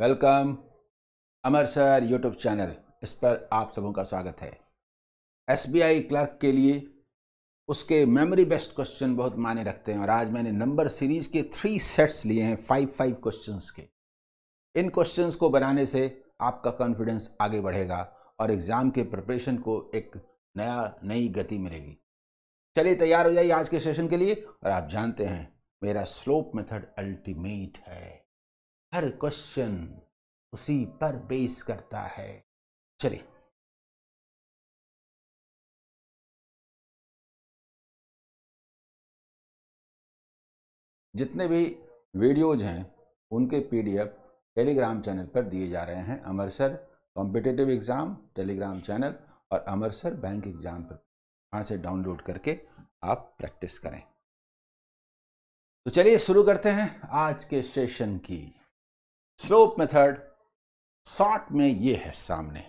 Welcome Amar sir YouTube channel इस पर आप सबों का स्वागत है एसबीआई क्लर्क के लिए उसके मेमोरी बेस्ट क्वेश्चन बहुत माने रखते हैं और आज मैंने नंबर सीरीज के थ्री सेट्स लिए हैं फाइव फाइव क्वेश्चंस के इन क्वेश्चंस को बनाने से आपका कॉन्फिडेंस आगे बढ़ेगा और एग्ज़ाम के प्रिपरेशन को एक नया नई गति मिलेगी चलिए तैयार हो जाइए आज के सेशन के लिए और आप जानते हैं मेरा स्लोप मेथड अल्टीमेट है हर क्वेश्चन उसी पर बेस करता है चलिए जितने भी वीडियोज हैं उनके पीडीएफ टेलीग्राम चैनल पर दिए जा रहे हैं Amar sir competitive exam telegram channel और अमरसर बैंक एग्ज़ाम पर वहाँ से डाउनलोड करके आप प्रैक्टिस करें तो चलिए शुरू करते हैं आज के सेशन की स्लोप मेथड शॉर्ट में ये है सामने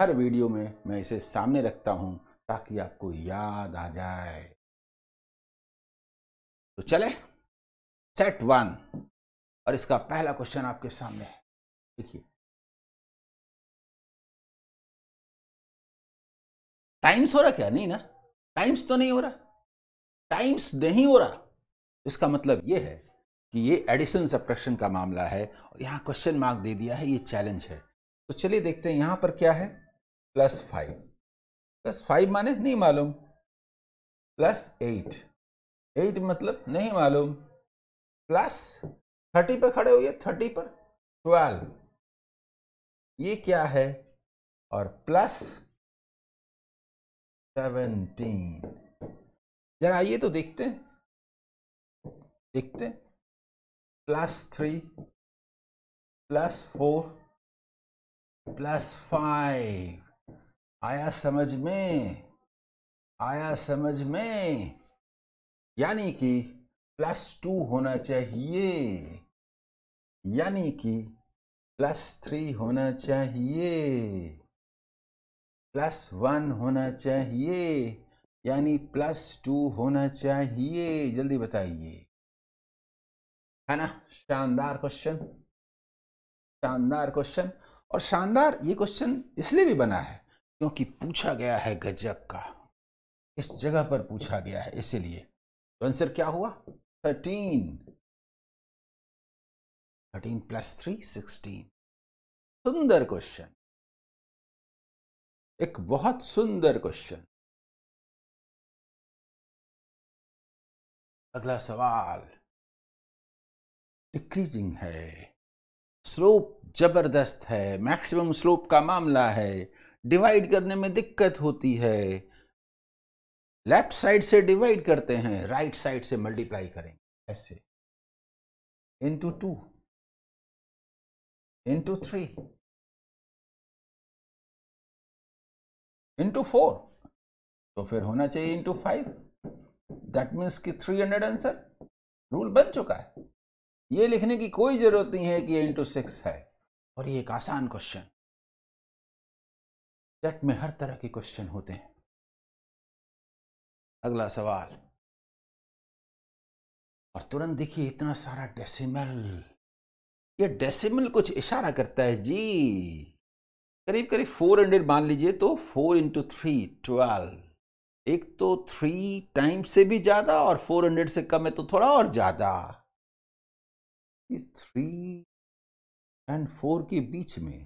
हर वीडियो में मैं इसे सामने रखता हूं ताकि आपको याद आ जाए तो चले सेट वन और इसका पहला क्वेश्चन आपके सामने है देखिए टाइम्स हो रहा क्या नहीं ना टाइम्स तो नहीं हो रहा टाइम्स नहीं हो रहा इसका मतलब यह है कि ये एडिशन सब्ट्रैक्शन का मामला है और यहाँ क्वेश्चन मार्क दे दिया है ये चैलेंज है तो चलिए देखते हैं यहाँ पर क्या है प्लस फाइव प्लस फाइव माने नहीं मालूम प्लस एट एट मतलब नहीं मालूम प्लस थर्टी पर खड़े हुए थर्टी पर ट्वेल्व ये क्या है और प्लस सेवेंटीन जरा आइए तो देखते हैं देखते हैं plus 3 plus four plus five आया समझ में आया समझ में यानी कि प्लस टू होना चाहिए यानी कि प्लस थ्री होना चाहिए प्लस वन होना चाहिए यानी प्लस टू होना चाहिए जल्दी बताइए है ना शानदार क्वेश्चन शानदार क्वेश्चन और शानदार ये क्वेश्चन इसलिए भी बना है क्योंकि पूछा गया है गजब का इस जगह पर पूछा गया है इसीलिए तो आंसर क्या हुआ thirteen thirteen plus three sixteen सुंदर क्वेश्चन एक बहुत सुंदर क्वेश्चन अगला सवाल डिक्रीजिंग है स्लोप जबरदस्त है मैक्सिमम स्लोप का मामला है डिवाइड करने में दिक्कत होती है लेफ्ट साइड से डिवाइड करते हैं राइट साइड से मल्टीप्लाई करें ऐसे into two into three into four तो फिर होना चाहिए इंटू फाइव दैट मीन्स कि थ्री हंड्रेड आंसर रूल बन चुका है ये लिखने की कोई ज़रूरत नहीं है कि ए इंटू सिक्स है और ये एक आसान क्वेश्चन सेट में हर तरह के क्वेश्चन होते हैं अगला सवाल और तुरंत देखिए इतना सारा डेसिमल ये डेसिमल कुछ इशारा करता है जी करीब करीब फोर हंड्रेड मान लीजिए तो फोर इंटू थ्री ट्वेल्व एक तो थ्री टाइम से भी ज़्यादा और फोर हंड्रेड से कम है तो थोड़ा और ज़्यादा कि थ्री एंड फोर के बीच में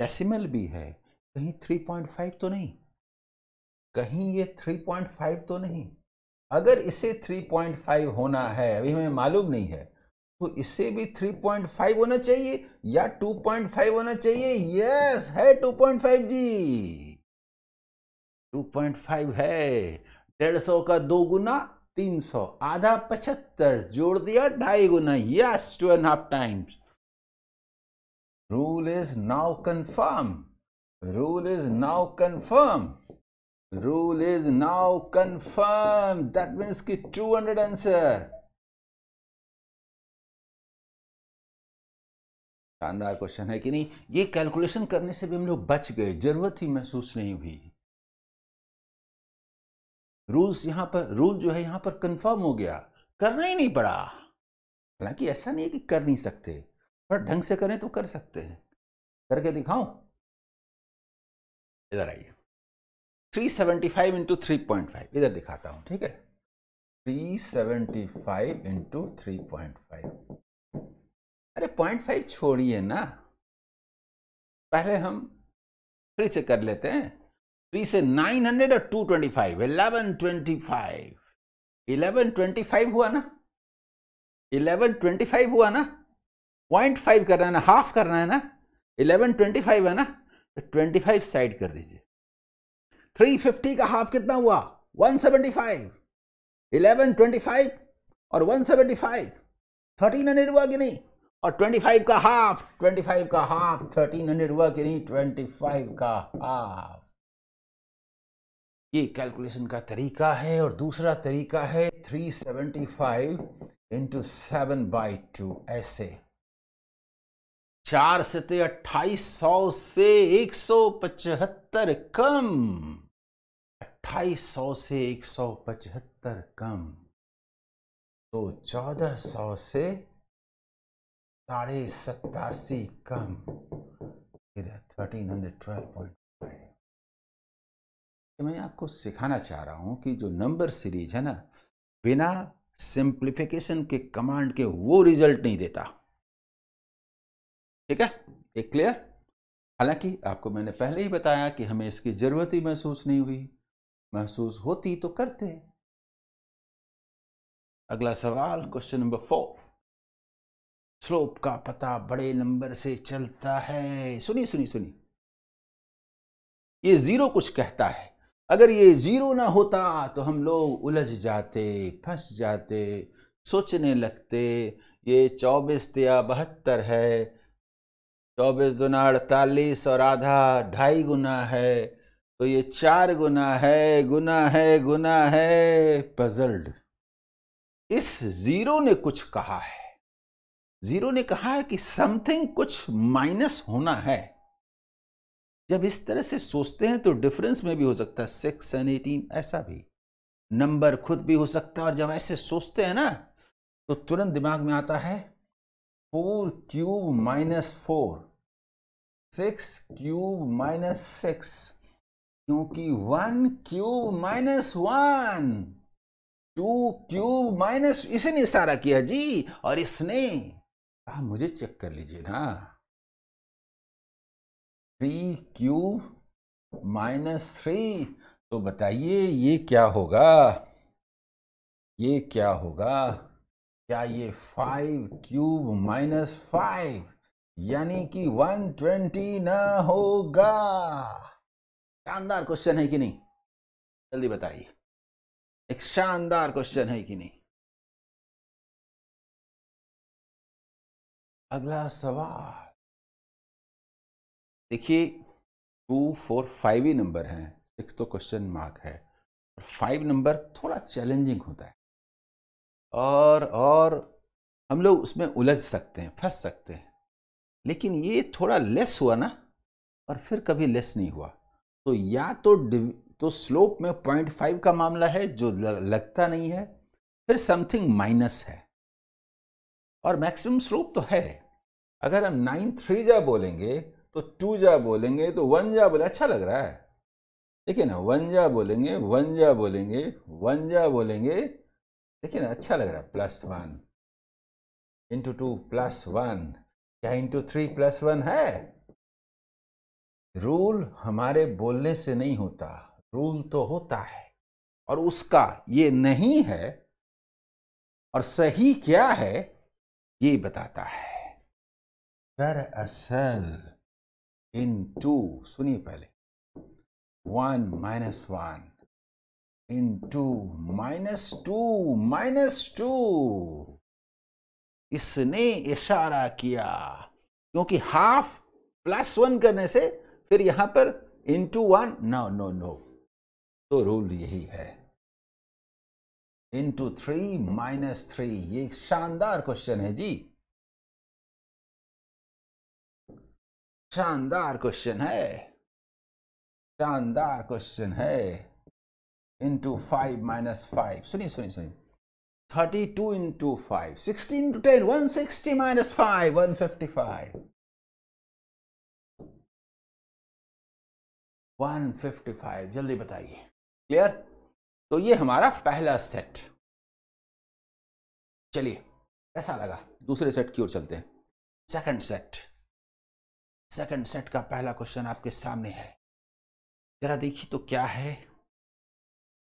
डेसिमल भी है कहीं थ्री पॉइंट फाइव तो नहीं कहीं ये थ्री पॉइंट फाइव तो नहीं अगर इसे थ्री पॉइंट फाइव होना है अभी हमें मालूम नहीं है तो इसे भी थ्री पॉइंट फाइव होना चाहिए या टू पॉइंट फाइव होना चाहिए यस है टू पॉइंट फाइव जी टू पॉइंट फाइव है डेढ़ सौ का दो गुना तीन सौ आधा पचहत्तर जोड़ दिया ढाई गुना yes two and half times rule is now confirm rule is now confirm rule is now confirm that means की टू हंड्रेड आंसर शानदार क्वेश्चन है कि नहीं ये कैलकुलेशन करने से भी हम लोग बच गए जरूरत ही महसूस नहीं हुई रूल्स यहां पर रूल जो है यहां पर कंफर्म हो गया करना ही नहीं पड़ा हालांकि ऐसा नहीं है कि कर नहीं सकते पर ढंग से करें तो कर सकते हैं करके दिखाऊं इधर आइए 375 seventy five into three point five इधर दिखाता हूं ठीक है 375 seventy five into three point five अरे पॉइंट फाइव छोड़िए ना पहले हम फिर से कर लेते हैं तो इसे 900 और 225 1125 1125 हुआ ना 1125 हुआ ना पॉइंट फाइव करना है ना हाफ करना है ना 1125 है ना तो 25 साइड कर दीजिए 350 का हाफ कितना हुआ 175 1125 और 175 1300 हुआ कि नहीं और 25 का हाफ 25 का हाफ 1300 हुआ कि नहीं 25 का हाफ ये कैलकुलेशन का तरीका है और दूसरा तरीका है 375 seventy five into seven by two ऐसे चार थे अट्ठाईस सौ से एक सौ पचहत्तर कम अट्ठाईस सौ से एक सौ पचहत्तर कम तो चौदह सौ से साढ़े सतासी कम thirteen hundred twelve point five मैं आपको सिखाना चाह रहा हूँ कि जो नंबर सीरीज है ना बिना सिंप्लीफिकेशन के कमांड के वो रिजल्ट नहीं देता ठीक है एक क्लियर हालांकि आपको मैंने पहले ही बताया कि हमें इसकी ज़रूरत ही महसूस नहीं हुई महसूस होती तो करते अगला सवाल क्वेश्चन नंबर फोर स्लोप का पता बड़े नंबर से चलता है सुनिए सुनिए सुनिए ये जीरो कुछ कहता है अगर ये ज़ीरो ना होता तो हम लोग उलझ जाते फंस जाते सोचने लगते ये चौबीस या बहत्तर है चौबीस गुना अड़तालीस और आधा ढाई गुना है तो ये चार गुना है गुना है गुना है पजल्ड इस ज़ीरो ने कुछ कहा है ज़ीरो ने कहा है कि समथिंग कुछ माइनस होना है जब इस तरह से सोचते हैं तो डिफरेंस में भी हो सकता है सिक्स एंड एटीन ऐसा भी नंबर खुद भी हो सकता है और जब ऐसे सोचते हैं ना तो तुरंत दिमाग में आता है four cube minus four six cube minus six क्योंकि one cube minus one two cube minus इसने इशारा किया जी और इसने कहा मुझे चेक कर लीजिए ना थ्री क्यू माइनस थ्री तो बताइए ये क्या होगा ये क्या होगा क्या ये फाइव क्यूब माइनस फाइव यानी कि वन ट्वेंटी न होगा शानदार क्वेश्चन है कि नहीं जल्दी बताइए एक शानदार क्वेश्चन है कि नहीं अगला सवाल देखिए टू फोर फाइव ही नंबर हैं सिक्स तो क्वेश्चन मार्क है और फाइव नंबर थोड़ा चैलेंजिंग होता है और और हम लोग उसमें उलझ सकते हैं फंस सकते हैं लेकिन ये थोड़ा लेस हुआ ना और फिर कभी लेस नहीं हुआ तो या तो तो स्लोप में पॉइंट फाइव का मामला है जो लगता नहीं है फिर समथिंग माइनस है और मैक्सिमम स्लोप तो है अगर हम नाइन थ्री जा बोलेंगे तो टू जा बोलेंगे तो वन जा बोले अच्छा लग रहा है देखिए ना वन जा बोलेंगे वन जा बोलेंगे वन जा बोलेंगे है ना अच्छा लग रहा है plus one into two plus one क्या इंटू थ्री प्लस वन है रूल हमारे बोलने से नहीं होता रूल तो होता है और उसका ये नहीं है और सही क्या है ये बताता है दरअसल इन टू सुनिए पहले one minus one into minus two minus two इसने इशारा किया क्योंकि हाफ प्लस वन करने से फिर यहां पर into one no no no तो रूल यही है इंटू थ्री माइनस थ्री ये शानदार क्वेश्चन है जी शानदार क्वेश्चन है शानदार क्वेश्चन है इंटू फाइव माइनस फाइव सुनिए सुनिए सुनिए thirty two into five sixty into ten one sixty minus five one fifty five one fifty five जल्दी बताइए क्लियर तो ये हमारा पहला सेट चलिए कैसा लगा दूसरे सेट की ओर चलते हैं सेकंड सेट सेकंड सेट का पहला क्वेश्चन आपके सामने है जरा देखिए तो क्या है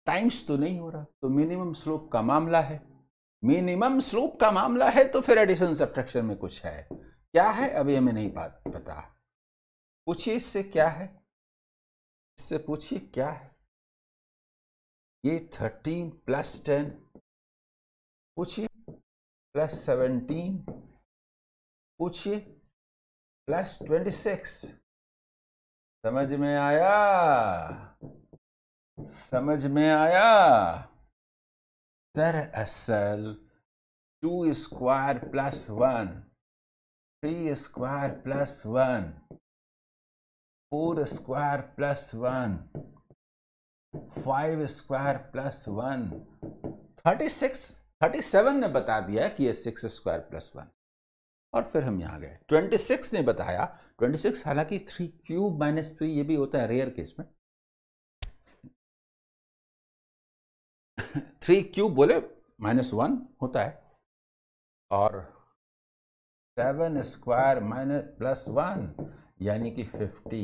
टाइम्स तो नहीं हो रहा तो मिनिमम स्लोप का मामला है मिनिमम स्लोप का मामला है तो फिर एडिशन सब्ट्रैक्शन में कुछ है क्या है अभी हमें नहीं बात पता पूछिए इससे क्या है इससे पूछिए क्या है ये थर्टीन प्लस टेन पूछिए प्लस सेवनटीन पूछिए प्लस ट्वेंटी सिक्स समझ में आया समझ में आया दरअसल two square plus one three square plus one four square plus one five square plus one thirty six thirty seven ने बता दिया कि ये सिक्स स्क्वायर प्लस वन और फिर हम यहाँ गए 26 ने बताया 26 हालांकि थ्री क्यूब माइनस थ्री ये भी होता है रेयर केस में थ्री क्यूब बोले माइनस वन होता है और seven square minus plus one यानी कि फिफ्टी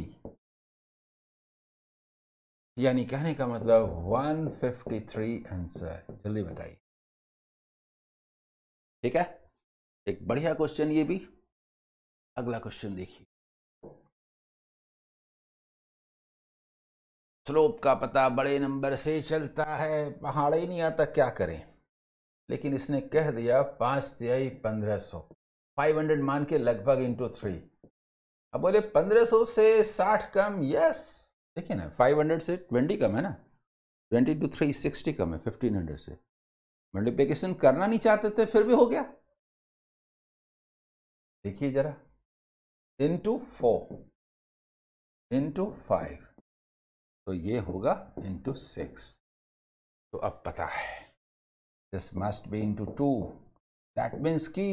यानी कहने का मतलब 153 आंसर जल्दी बताइए ठीक है एक बढ़िया क्वेश्चन ये भी अगला क्वेश्चन देखिए स्लोप का पता बड़े नंबर से चलता है पहाड़ ही नहीं आता क्या करें लेकिन इसने कह दिया पांच तिहाई पंद्रह सौ फाइव हंड्रेड मान के लगभग इंटू थ्री अब बोले पंद्रह सौ से साठ कम यस देखिए ना फाइव हंड्रेड से ट्वेंटी कम है ना ट्वेंटी टू थ्री सिक्सटी कम है फिफ्टीन हंड्रेड से मल्टीप्लीकेशन करना नहीं चाहते थे फिर भी हो गया देखिए जरा इंटू फोर इंटू फाइव तो ये होगा इंटू सिक्स तो अब पता है this must be into two that means की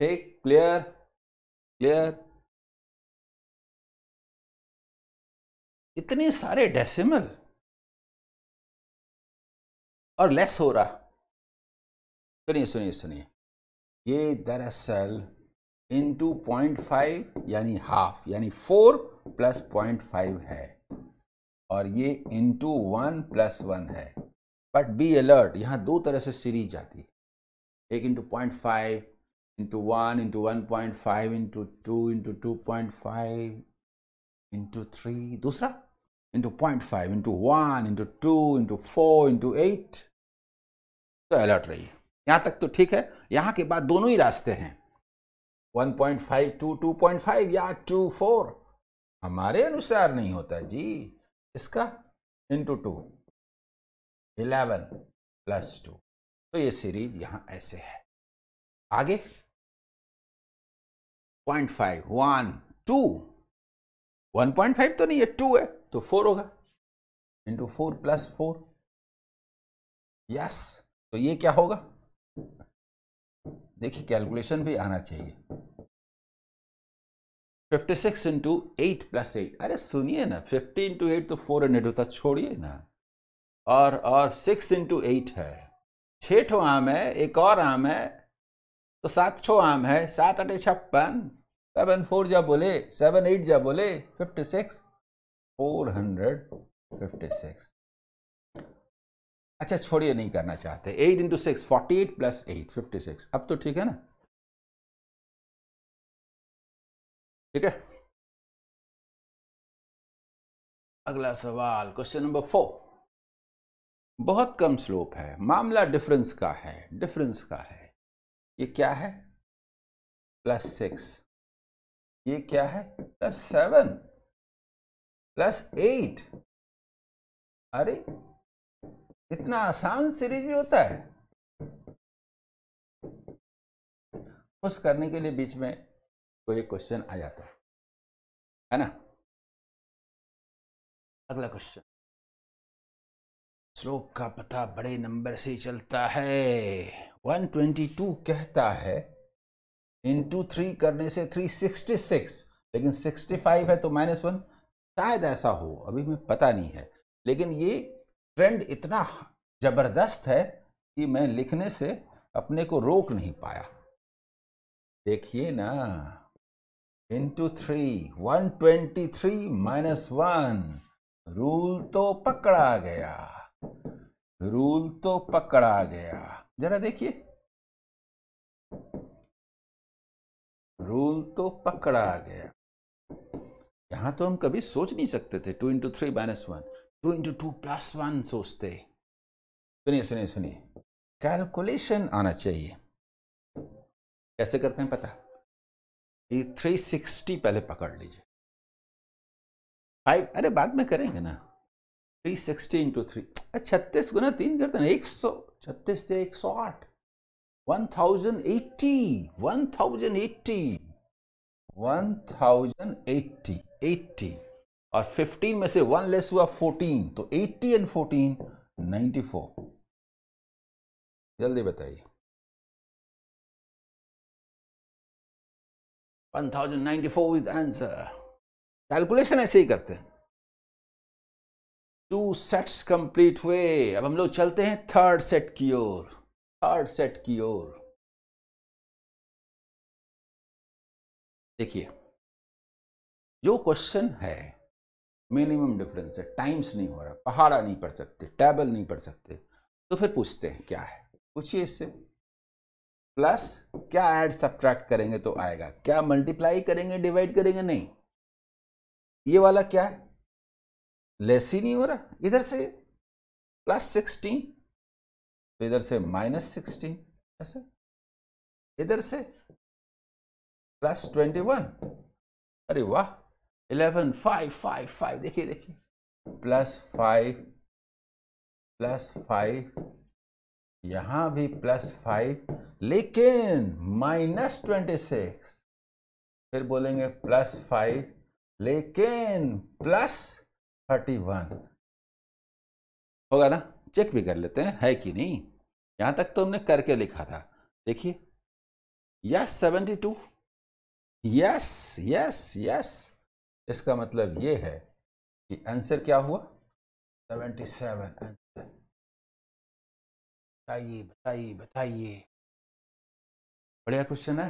टेक क्लियर क्लियर इतने सारे डेसिमल और लेस हो रहा सुनिए सुनिए सुनिए ये दरअसल इन टू पॉइंट फाइव यानी हाफ यानी फोर प्लस पॉइंट फाइव है और ये इंटू वन प्लस वन है बट बी अलर्ट यहाँ दो तरह से सीरीज आती है एक into point five into one into one point five into two into two point five into three दूसरा into point five into one into two into four into eight तो alert रहिए यहाँ तक तो ठीक है यहाँ के बाद दोनों ही रास्ते हैं 1.5 टू 2.5 या 2.4 हमारे अनुसार नहीं होता जी इसका into two eleven plus two तो ये सीरीज यहाँ ऐसे है आगे point five one two one point five तो नहीं है टू है तो फोर होगा into four plus four yes तो ये क्या होगा देखिए कैलकुलेशन भी आना चाहिए 56 six into eight plus eight अरे सुनिए ना 50 इंटू एट तो 400 होता छोड़िए ना और और 6 इंटू एट है छः आम है एक और आम है तो सात छो आम है सात अटे छप्पन सेवन फोर जा बोले सेवन एट जा बोले fifty six four hundred fifty six अच्छा छोड़िए नहीं करना चाहते eight into six forty eight plus eight fifty six अब तो ठीक है ना ठीक है अगला सवाल क्वेश्चन नंबर फोर बहुत कम स्लोप है मामला डिफरेंस का है डिफरेंस का है ये क्या है प्लस सिक्स ये क्या है प्लस सेवन प्लस एट अरे इतना आसान सीरीज भी होता है उस करने के लिए बीच में कोई क्वेश्चन आ जाता है है ना अगला क्वेश्चन श्लोक का पता बड़े नंबर से चलता है 122 कहता है इंटू थ्री करने से 366 लेकिन 65 है तो माइनस वन शायद ऐसा हो अभी मैं पता नहीं है लेकिन ये ट्रेंड इतना ज़बरदस्त है कि मैं लिखने से अपने को रोक नहीं पाया देखिए ना into three one twenty three minus one rule तो पकड़ा गया रूल तो पकड़ा गया जरा देखिए रूल तो पकड़ा गया यहां तो हम कभी सोच नहीं सकते थे two into three minus one two into two plus one सोचते सुनिए सुनिए सुनिए कैलकुलेशन आना चाहिए कैसे करते हैं पता ये थ्री सिक्सटी पहले पकड़ लीजिए फाइव अरे बाद में करेंगे ना थ्री सिक्सटी इंटू थ्री छत्तीस गुना तीन करते ना एक सौ छत्तीस से एक सौ आठ one thousand eighty one thousand eighty one thousand eighty eighty और 15 में से वन लेस हुआ 14 तो 80 एंड 14 94 जल्दी बताइए 1094 इज आंसर कैलकुलेशन ऐसे ही करते हैं टू सेट्स कंप्लीट हुए अब हम लोग चलते हैं थर्ड सेट की ओर थर्ड सेट की ओर देखिए जो क्वेश्चन है मिनिमम डिफरेंस है टाइम्स नहीं हो रहा पहाड़ा नहीं पढ़ सकते टेबल नहीं पढ़ सकते तो फिर पूछते हैं क्या है पूछिए इससे प्लस क्या ऐड सब्ट्रैक्ट करेंगे तो आएगा क्या मल्टीप्लाई करेंगे डिवाइड करेंगे नहीं ये वाला क्या है लेस ही नहीं हो रहा इधर से प्लस सिक्सटीन तो इधर से माइनस सिक्सटीन ऐसे इधर से प्लस ट्वेंटी वन अरे वाह इलेवन फाइव फाइव फाइव देखिए देखिए प्लस फाइव प्लस फाइव यहां भी प्लस फाइव लेकिन माइनस ट्वेंटी सिक्स फिर बोलेंगे प्लस फाइव लेकिन प्लस थर्टी वन होगा ना चेक भी कर लेते हैं है कि नहीं यहां तक तो हमने करके लिखा था देखिए yes seventy two yes yes yes इसका मतलब ये है कि आंसर क्या हुआ सेवेंटी सेवन आंसर बताइए बताइए बताइए बढ़िया क्वेश्चन है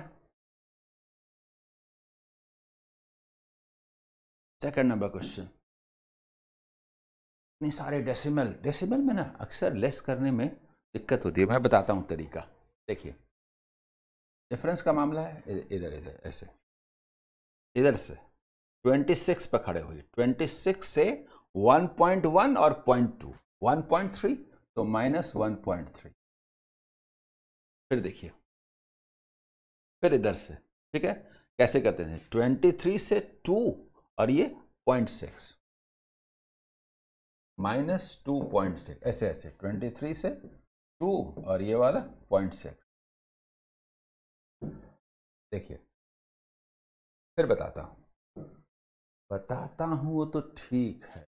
सेकंड नंबर क्वेश्चन इतने सारे डेसिमल डेसिमल में ना अक्सर लेस करने में दिक्कत होती है मैं बताता हूँ तरीका देखिए डिफरेंस का मामला है इधर इधर ऐसे इधर से 26 पे खड़े हुए 26 से 1.1 और 0.2 1.3 तो माइनस वन फिर देखिए फिर इधर से ठीक है कैसे करते थे 23 से 2 और ये 0.6 माइनस टू ऐसे ऐसे 23 से 2 और ये वाला 0.6 देखिए फिर बताता हूं बताता हूं वो तो ठीक है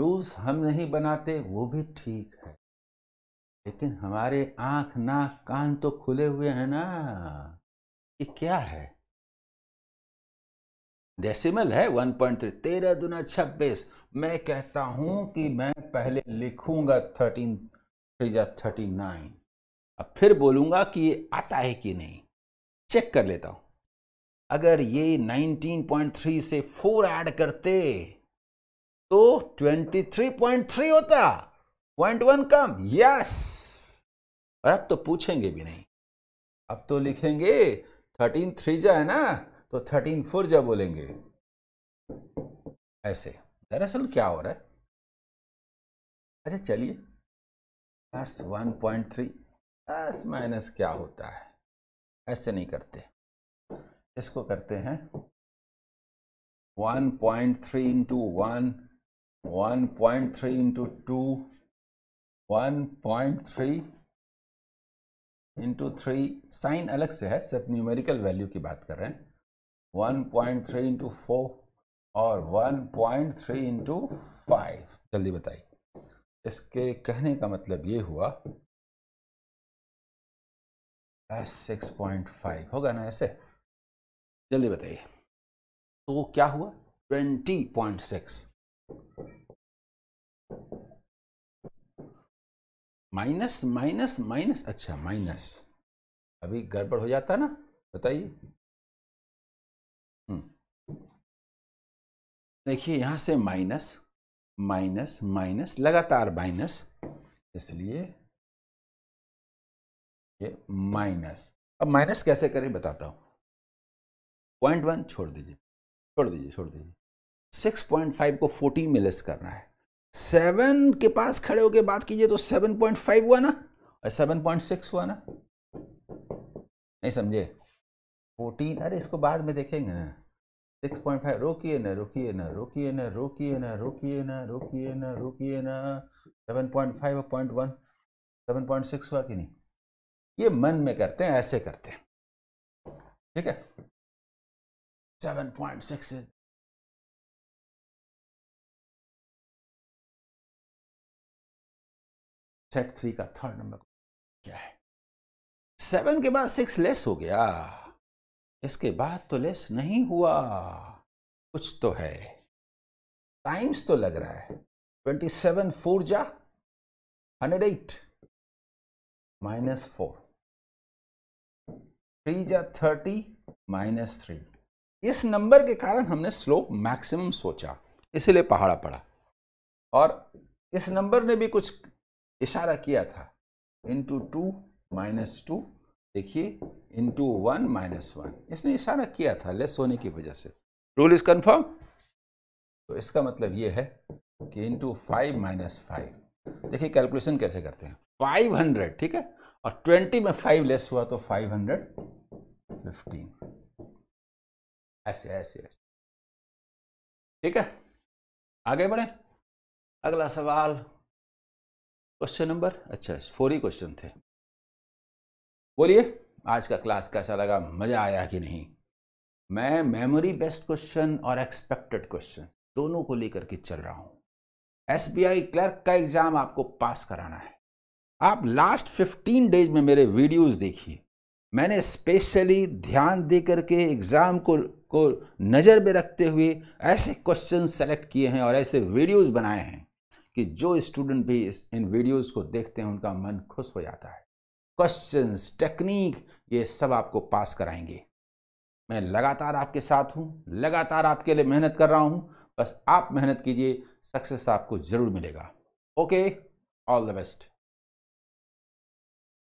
रूल्स हम नहीं बनाते वो भी ठीक है लेकिन हमारे आंख नाक कान तो खुले हुए हैं ना ये क्या है डेसिमल है वन पॉइंट थ्री तेरह दुना छब्बीस मैं कहता हूं कि मैं पहले लिखूंगा थर्टीन या थर्टी नाइन अब फिर बोलूंगा कि ये आता है कि नहीं चेक कर लेता हूं अगर ये 19.3 से 4 ऐड करते तो 23.3 होता पॉइंट वन कम यस और अब तो पूछेंगे भी नहीं अब तो लिखेंगे थर्टीन थ्री जा है ना तो थर्टीन फोर जा बोलेंगे ऐसे दरअसल क्या हो रहा है अच्छा चलिए plus one point three plus minus क्या होता है ऐसे नहीं करते इसको करते हैं one point three into one one point three into two one point three into three sign अलग से है सिर्फ न्यूमेरिकल वैल्यू की बात कर रहे हैं one point three into four और one point three into five जल्दी बताइए इसके कहने का मतलब ये हुआ सिक्स पॉइंट फाइव होगा ना ऐसे जल्दी बताइए तो वो क्या हुआ twenty point six minus minus minus अच्छा माइनस अभी गड़बड़ हो जाता ना बताइए हम्म। देखिए यहां से माइनस माइनस माइनस लगातार माइनस इसलिए ये माइनस अब माइनस कैसे करें बताता हूं पॉइंट वन छोड़ दीजिए छोड़ दीजिए छोड़ दीजिए सिक्स पॉइंट फाइव को फोर्टीन में लेस करना है सेवन के पास खड़े होकर बात कीजिए तो सेवन पॉइंट फाइव हुआ ना और सेवन पॉइंट सिक्स हुआ ना नहीं समझे फोर्टीन अरे इसको बाद में देखेंगे ना सिक्स पॉइंट फाइव रोकिए ना रोकिए ना रोकिए ना रोकिए ना रोकिए ना रोकिए ना रोकिए ना सेवन पॉइंट फाइव और point one seven point six हुआ कि नहीं ये मन में करते हैं ऐसे करते हैं ठीक है 7.6 सेट थ्री का थर्ड नंबर क्या है सेवन के बाद सिक्स लेस हो गया इसके बाद तो लेस नहीं हुआ कुछ तो है टाइम्स तो लग रहा है ट्वेंटी सेवन फोर जा hundred eight minus four three जा थर्टी माइनस थ्री इस नंबर के कारण हमने स्लोप मैक्सिमम सोचा इसलिए पहाड़ा पड़ा और इस नंबर ने भी कुछ इशारा किया था इंटू टू माइनस टू देखिए इंटू वन माइनस वन इसने इशारा किया था लेस होने की वजह से रूल इज कन्फर्म तो इसका मतलब ये है कि इंटू फाइव माइनस फाइव देखिए कैलकुलेशन कैसे करते हैं फाइव हंड्रेड ठीक है और ट्वेंटी में फाइव लेस हुआ तो फाइव हंड्रेड फिफ्टीन ऐसे ऐसे ऐसे ठीक है आगे बढ़े अगला सवाल क्वेश्चन नंबर अच्छा फोर ही क्वेश्चन थे बोलिए आज का क्लास कैसा लगा मज़ा आया कि नहीं मैं मेमोरी बेस्ट क्वेश्चन और एक्सपेक्टेड क्वेश्चन दोनों को लेकर के चल रहा हूं एस क्लर्क का एग्ज़ाम आपको पास कराना है आप लास्ट 15 डेज में मेरे वीडियोस देखिए मैंने स्पेशली ध्यान दे करके एग्ज़ाम को को नज़र में रखते हुए ऐसे क्वेश्चन सेलेक्ट किए हैं और ऐसे वीडियोस बनाए हैं कि जो स्टूडेंट भी इस इन वीडियोस को देखते हैं उनका मन खुश हो जाता है क्वेश्चंस टेक्निक ये सब आपको पास कराएंगे मैं लगातार आपके साथ हूँ लगातार आपके लिए मेहनत कर रहा हूँ बस आप मेहनत कीजिए सक्सेस आपको ज़रूर मिलेगा ओके ऑल द बेस्ट